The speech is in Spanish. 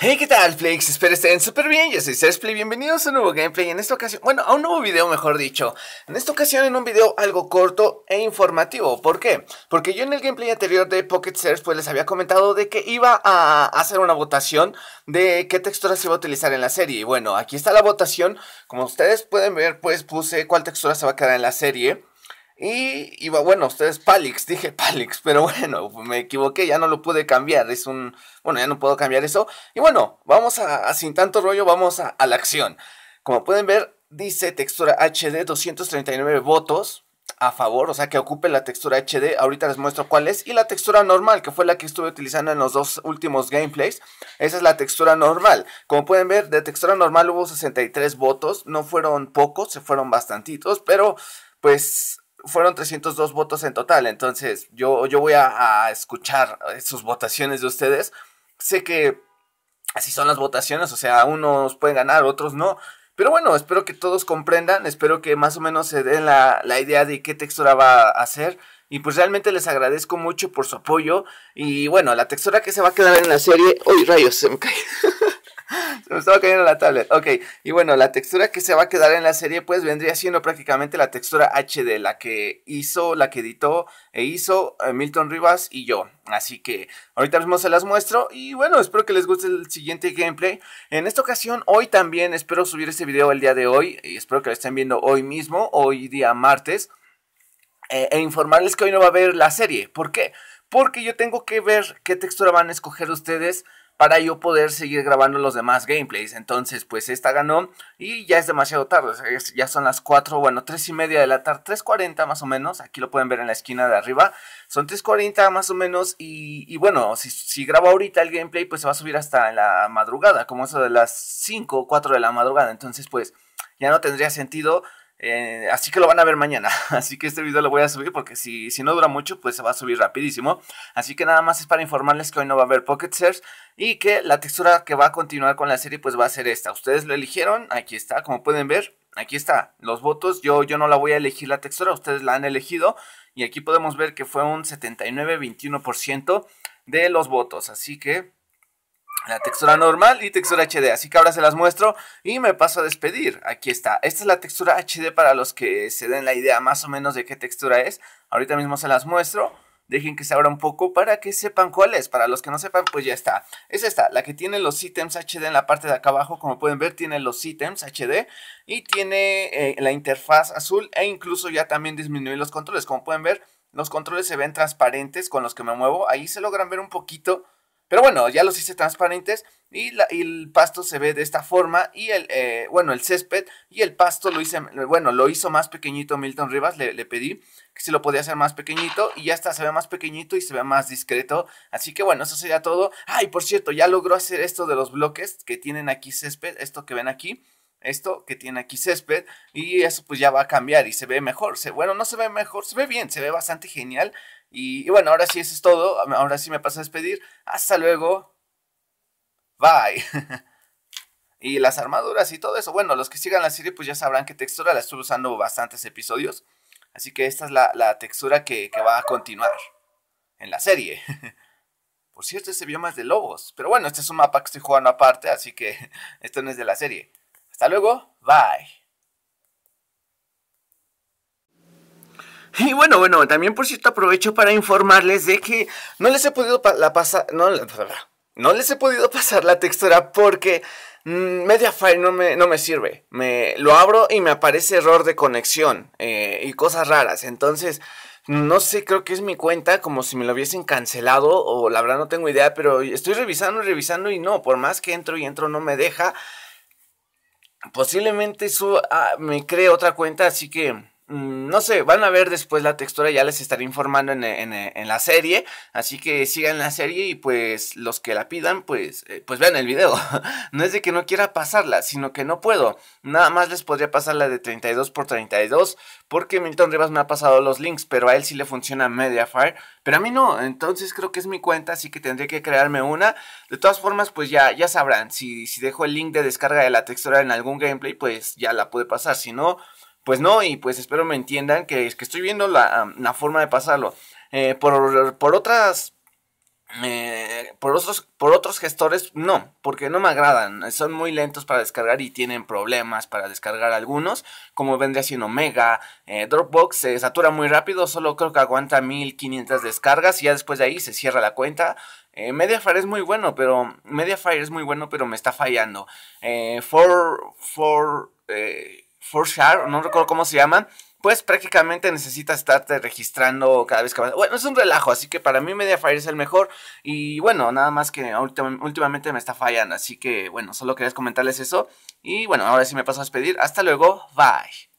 Hey, ¿qué tal, Flakes? Espero estén súper bien. Yo soy Sersplay, Bienvenidos a un nuevo gameplay. En esta ocasión, bueno, a un nuevo video, mejor dicho. En esta ocasión, en un video algo corto e informativo. ¿Por qué? Porque yo en el gameplay anterior de Pocket Sers pues les había comentado de que iba a hacer una votación de qué textura se iba a utilizar en la serie. Y bueno, aquí está la votación. Como ustedes pueden ver, pues puse cuál textura se va a quedar en la serie. Y, bueno, ustedes Palix, dije Palix, pero bueno, me equivoqué, ya no lo pude cambiar, es un... Bueno, ya no puedo cambiar eso. Y bueno, vamos a, sin tanto rollo, vamos a, a, la acción. Como pueden ver, dice textura HD 239 votos a favor, o sea que ocupe la textura HD, ahorita les muestro cuál es, y la textura normal, que fue la que estuve utilizando en los dos últimos gameplays, esa es la textura normal, como pueden ver, de textura normal hubo 63 votos, no fueron pocos, se fueron bastantitos, pero pues fueron 302 votos en total, entonces yo, yo voy a, escuchar eh, sus votaciones de ustedes. Sé que así son las votaciones, o sea, unos pueden ganar, otros no, pero bueno, espero que todos comprendan, espero que más o menos se den la, la, idea de qué textura va a hacer. Y pues realmente les agradezco mucho por su apoyo. Y bueno, la textura que se va a quedar en la serie. ¡Uy, rayos! Se me cae. me estaba cayendo la tablet. Ok, y bueno, la textura que se va a quedar en la serie pues vendría siendo prácticamente la textura HD, la que hizo, la que editó e hizo eh, Milton Rivas y yo. Así que ahorita mismo se las muestro y bueno, espero que les guste el siguiente gameplay. En esta ocasión, hoy también espero subir este video el día de hoy y espero que lo estén viendo hoy mismo, hoy día martes. Eh, e informarles que hoy no va a haber la serie. ¿Por qué? Porque yo tengo que ver qué textura van a escoger ustedes para yo poder seguir grabando los demás gameplays. Entonces, pues esta ganó y ya es demasiado tarde. ya son las 4, bueno, 3 y media de la tarde, 3.40 más o menos. Aquí lo pueden ver en la esquina de arriba. Son 3.40 más o menos y, bueno, si, si, grabo ahorita el gameplay, pues se va a subir hasta la madrugada, como eso de las 5 o 4 de la madrugada. Entonces, pues ya no tendría sentido eh, así que lo van a ver mañana. Así que este video lo voy a subir porque si, si no dura mucho, pues se va a subir rapidísimo. Así que nada más es para informarles que hoy no va a haber Pocket Search y que la textura que va a continuar con la serie pues va a ser esta. Ustedes lo eligieron, aquí está, como pueden ver. Aquí está, los votos, yo, yo no la voy a elegir la textura, ustedes la han elegido y aquí podemos ver que fue un 79-21% de los votos, así que la textura normal y textura HD. Así que ahora se las muestro y me paso a despedir. Aquí está. Esta es la textura HD para los que se den la idea más o menos de qué textura es. Ahorita mismo se las muestro. Dejen que se abra un poco para que sepan cuál es. Para los que no sepan, pues ya está. Es esta, la que tiene los ítems HD en la parte de acá abajo. Como pueden ver, tiene los ítems HD y tiene eh, la interfaz azul e incluso ya también disminuí los controles. Como pueden ver, los controles se ven transparentes con los que me muevo. Ahí se logran ver un poquito pero bueno, ya los hice transparentes y, el pasto se ve de esta forma y el, eh, bueno, el césped y el pasto lo hice, bueno, lo hizo más pequeñito Milton Rivas, le, pedí que se lo podía hacer más pequeñito y ya está, se ve más pequeñito y se ve más discreto. Así que bueno, eso sería todo. Ay, por cierto, ya logró hacer esto de los bloques que tienen aquí césped, esto que ven aquí esto que tiene aquí césped y eso pues ya va a cambiar y se ve mejor. Se, bueno, no se ve mejor, se ve bien, se ve bastante genial. Y, bueno, ahora sí eso es todo. Ahora sí me paso a despedir. Hasta luego. Bye. y las armaduras y todo eso. Bueno, los que sigan la serie pues ya sabrán que textura la estoy usando bastantes episodios. Así que esta es la, textura que, que va a continuar en la serie. Por cierto, ese bioma es de lobos. Pero bueno, este es un mapa que estoy jugando aparte, así que esto no es de la serie. Hasta luego, bye. Y bueno, bueno, también por cierto aprovecho para informarles de que no les he podido la pasar, no, no les he podido pasar la textura porque mm, Mediafire no me, no me sirve. Me, lo abro y me aparece error de conexión eh, y cosas raras. Entonces, no sé, creo que es mi cuenta, como si me lo hubiesen cancelado o la verdad no tengo idea, pero estoy revisando y revisando y no, por más que entro y entro no me deja posiblemente eso ah, me cree otra cuenta, así que Mm, no sé, van a ver después la textura, ya les estaré informando en, la serie, así que sigan la serie y pues los que la pidan, pues, eh, pues vean el video. No es de que no quiera pasarla, sino que no puedo. Nada más les podría pasar la de 32 por 32 porque Milton Rivas me ha pasado los links, pero a él sí le funciona Mediafire, pero a mí no, entonces creo que es mi cuenta, así que tendría que crearme una. De todas formas, pues ya, ya sabrán, si, si dejo el link de descarga de la textura en algún gameplay, pues ya la pude pasar, si no pues no, y pues espero me entiendan que, es que estoy viendo la, forma de pasarlo. Eh, por, otras eh, por, otros, por otros gestores, no, porque no me agradan. Son muy lentos para descargar y tienen problemas para descargar algunos, como vendría siendo Mega. Eh, Dropbox se satura muy rápido, solo creo que aguanta 1500 descargas y ya después de ahí se cierra la cuenta. Mediafire es muy bueno, pero Mediafire es muy bueno, pero me está fallando. for, for, Share, no recuerdo cómo se llaman, pues prácticamente necesitas estarte registrando cada vez que vas. Bueno, es un relajo, así que para mí Mediafire es el mejor. Y bueno, nada más que últimamente me está fallando, así que bueno, solo quería comentarles eso. Y bueno, ahora sí me paso a despedir. Hasta luego, bye.